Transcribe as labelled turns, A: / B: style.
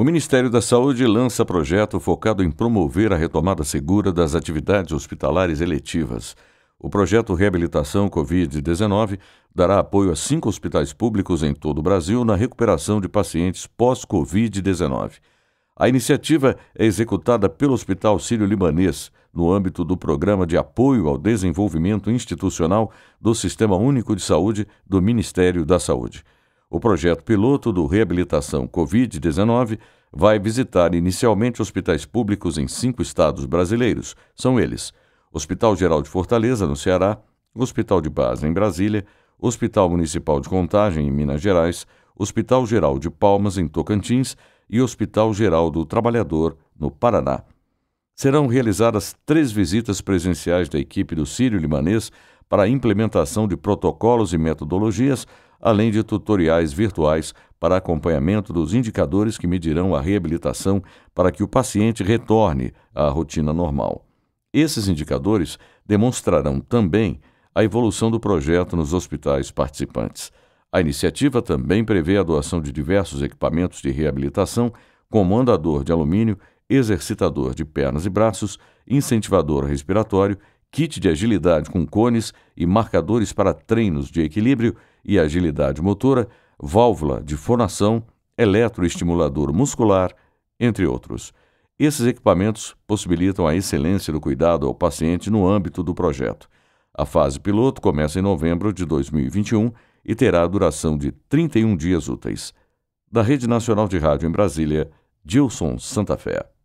A: O Ministério da Saúde lança projeto focado em promover a retomada segura das atividades hospitalares eletivas. O projeto Reabilitação Covid-19 dará apoio a cinco hospitais públicos em todo o Brasil na recuperação de pacientes pós-Covid-19. A iniciativa é executada pelo Hospital Sírio-Libanês, no âmbito do Programa de Apoio ao Desenvolvimento Institucional do Sistema Único de Saúde do Ministério da Saúde o projeto piloto do Reabilitação Covid-19 vai visitar inicialmente hospitais públicos em cinco estados brasileiros. São eles: Hospital Geral de Fortaleza, no Ceará, Hospital de Base, em Brasília, Hospital Municipal de Contagem, em Minas Gerais, Hospital Geral de Palmas, em Tocantins e Hospital Geral do Trabalhador, no Paraná. Serão realizadas três visitas presenciais da equipe do Sírio-Limanês para a implementação de protocolos e metodologias além de tutoriais virtuais para acompanhamento dos indicadores que medirão a reabilitação para que o paciente retorne à rotina normal. Esses indicadores demonstrarão também a evolução do projeto nos hospitais participantes. A iniciativa também prevê a doação de diversos equipamentos de reabilitação, como andador de alumínio, exercitador de pernas e braços, incentivador respiratório kit de agilidade com cones e marcadores para treinos de equilíbrio e agilidade motora, válvula de fonação, eletroestimulador muscular, entre outros. Esses equipamentos possibilitam a excelência do cuidado ao paciente no âmbito do projeto. A fase piloto começa em novembro de 2021 e terá duração de 31 dias úteis. Da Rede Nacional de Rádio em Brasília, Gilson Santa Fé.